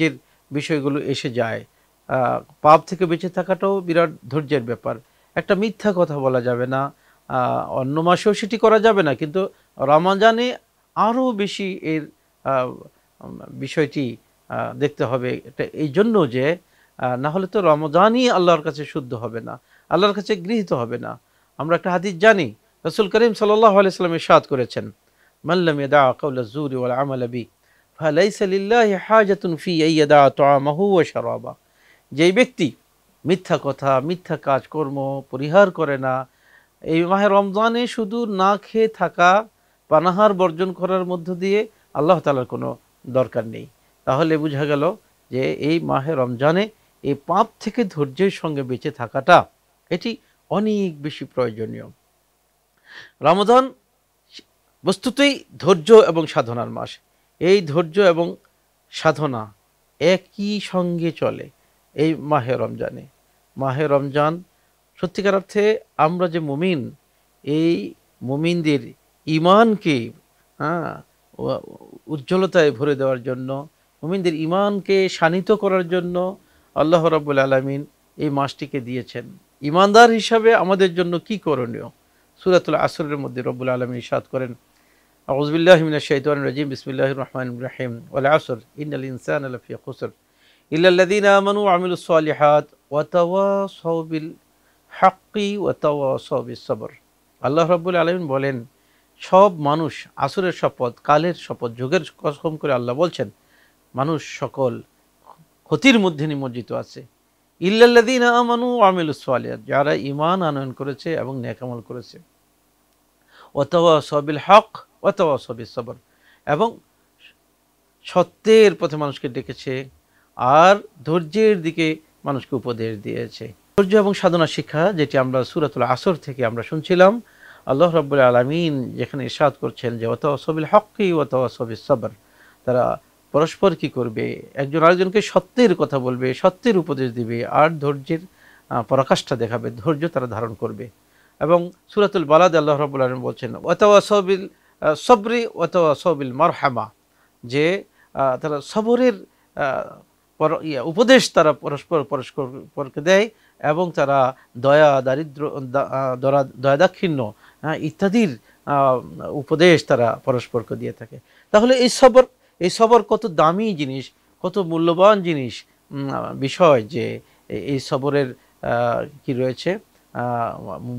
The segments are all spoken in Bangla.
যে বিষয়গুলো এসে যায় পাপ থেকে বেঁচে থাকাটাও বিরাট ধৈর্যের ব্যাপার একটা মিথ্যা কথা বলা যাবে না অন্য মাসেও সেটি করা যাবে না কিন্তু রমাজানে আরও বেশি এর বিষয়টি দেখতে হবে এটা এই জন্য যে না হলে তো রমজানই আল্লাহর কাছে শুদ্ধ হবে না আল্লাহর কাছে গৃহীত হবে না আমরা একটা হাদিস জানি রসুল করিম সাল্লাহ আলাইসালাম সাদ করেছেন মাল্লাম দা কাউল জুর ওয়াল আমালাবি ফালাইসালিল্লাহাবা যেই ব্যক্তি মিথ্যা কথা মিথ্যা কাজকর্ম পরিহার করে না এই মাহে রমজানে শুধু না খেয়ে থাকা পানাহার বর্জন করার মধ্য দিয়ে আল্লাহ তালার কোনো দরকার নেই তাহলে বোঝা গেল যে এই মাহে রমজানে এই পাপ থেকে ধৈর্যের সঙ্গে বেঁচে থাকাটা এটি অনেক বেশি প্রয়োজনীয় রমজান বস্তুতই ধৈর্য এবং সাধনার মাস এই ধৈর্য এবং সাধনা একই সঙ্গে চলে এই মাহে রমজানে মাহে রমজান সত্যিকার অর্থে আমরা যে মুমিন এই মুমিনদের ইমানকে হ্যাঁ উজ্জ্বলতায় ভরে দেওয়ার জন্য মুমিনদের ইমানকে শানিত করার জন্য আল্লাহ রাবুল আলমিন এই মাসটিকে দিয়েছেন ইমানদার হিসাবে আমাদের জন্য কি করণীয় সুরাতুল আসরের মধ্যে রব্বুল আলমিন ইসাদ করেন أعوذ بالله من الشيطان الرجيم بسم الله الرحمن الرحيم والعصر إن الإنسان لفي خسر إلا الذين آمنوا وعملوا الصالحات وتواصوا بالحق وتواصوا بالصبر الله رب العالمين بولين সব মানুষ আসরের শপথ কালের শপথ যুগের কসম করে আল্লাহ বলছেন মানুষ সকল ক্ষতির মধ্যে নিমজ্জিত আছে ইল্লাল্লাযীন আমানু ওয়া আমিলুস সালিহাত যারা ঈমান আনয়ন করেছে এবং নেক আমল করেছে ওয়া তাওয়াসাবিল হক অথবা সবি সবর এবং সত্যের পথে মানুষকে ডেকেছে আর ধৈর্যের দিকে মানুষকে উপদেশ দিয়েছে ধৈর্য এবং সাধনা শিক্ষা যেটি আমরা সুরাতুল আসর থেকে আমরা শুনছিলাম আল্লাহ রব্বুল আলমিন যেখানে ইসাদ করছেন যে অত সবিল হকি অত সবিল সবর তারা পরস্পর কি করবে একজন আরেকজনকে সত্যের কথা বলবে সত্যের উপদেশ দিবে আর ধৈর্যের পরাকাষ্ঠা দেখাবে ধৈর্য তারা ধারণ করবে এবং সুরাতুল বালাদ আল্লাহ আলম বলছেন অতওয়া সবিল সবরি অথবা সবিল মারহামা যে তারা সবরের উপদেশ তারা পরস্পর পরস্পরকে দেয় এবং তারা দয়া দারিদ্র দয়া দাক্ষিণ্য হ্যাঁ, ইত্যাদির উপদেশ তারা পরস্পরকে দিয়ে থাকে তাহলে এই সবর এই সবর কত দামি জিনিস কত মূল্যবান জিনিস বিষয় যে এই সবরের কি রয়েছে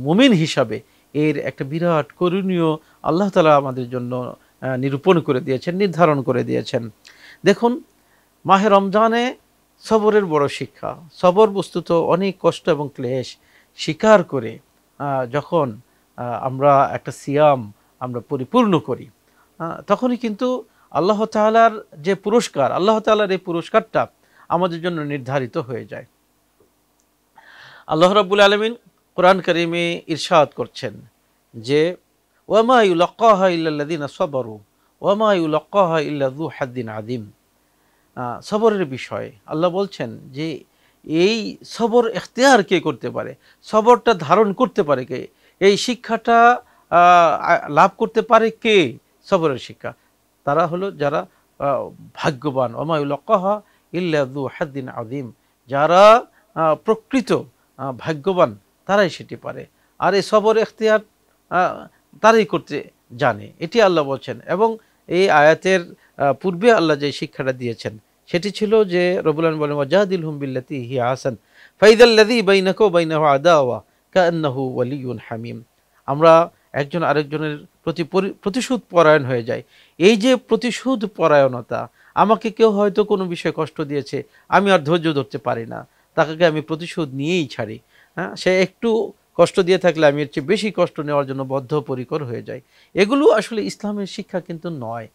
মুমিন হিসাবে এর একটা বিরাট করণীয় আল্লাহ তালা আমাদের জন্য নিরূপণ করে দিয়েছেন নির্ধারণ করে দিয়েছেন দেখুন মাহে রমজানে সবরের বড় শিক্ষা সবর বস্তুত অনেক কষ্ট এবং ক্লেশ স্বীকার করে যখন আমরা একটা সিয়াম আমরা পরিপূর্ণ করি তখনই কিন্তু আল্লাহ তালার যে পুরস্কার আল্লাহ তালার এই পুরস্কারটা আমাদের জন্য নির্ধারিত হয়ে যায় আল্লাহ রাবুল আলমিন কোরআন করিমে ইরশাদ করছেন যে ওয়ামা ইউলক্কাহা ইল্লাদিন সবরু ওয়ামা ইউলক্কাহা ইল্লাদু হাদ্দিন আদিম সবরের বিষয়ে আল্লাহ বলছেন যে এই সবর এখতিয়ার কে করতে পারে সবরটা ধারণ করতে পারে কে এই শিক্ষাটা লাভ করতে পারে কে সবরের শিক্ষা তারা হলো যারা ভাগ্যবান অমায়ুলকাহা ইল্লাদু হাদ্দিন আদিম যারা প্রকৃত ভাগ্যবান তারাই সেটি পারে আর এই সবর এখতিয়ার তারাই করতে জানে এটি আল্লাহ বলছেন এবং এই আয়াতের পূর্বে আল্লাহ যে শিক্ষাটা দিয়েছেন সেটি ছিল যে রবুলান বলেন ওয়াজাহিদুল হুমবিল্লাতি হি আহসান ফাইদাল্লাদি বাইনাকো বাইনাহ আদাওয়া কান্নাহু ওয়ালিউন হামিম আমরা একজন আরেকজনের প্রতি প্রতিশোধ পরায়ণ হয়ে যায় এই যে প্রতিশোধ পরায়ণতা আমাকে কেউ হয়তো কোনো বিষয়ে কষ্ট দিয়েছে আমি আর ধৈর্য ধরতে পারি না তাকে আমি প্রতিশোধ নিয়েই ছাড়ি হ্যাঁ সে একটু কষ্ট দিয়ে থাকলে আমি এর চেয়ে বেশি কষ্ট নেওয়ার জন্য বদ্ধপরিকর হয়ে যায় এগুলো আসলে ইসলামের শিক্ষা কিন্তু নয়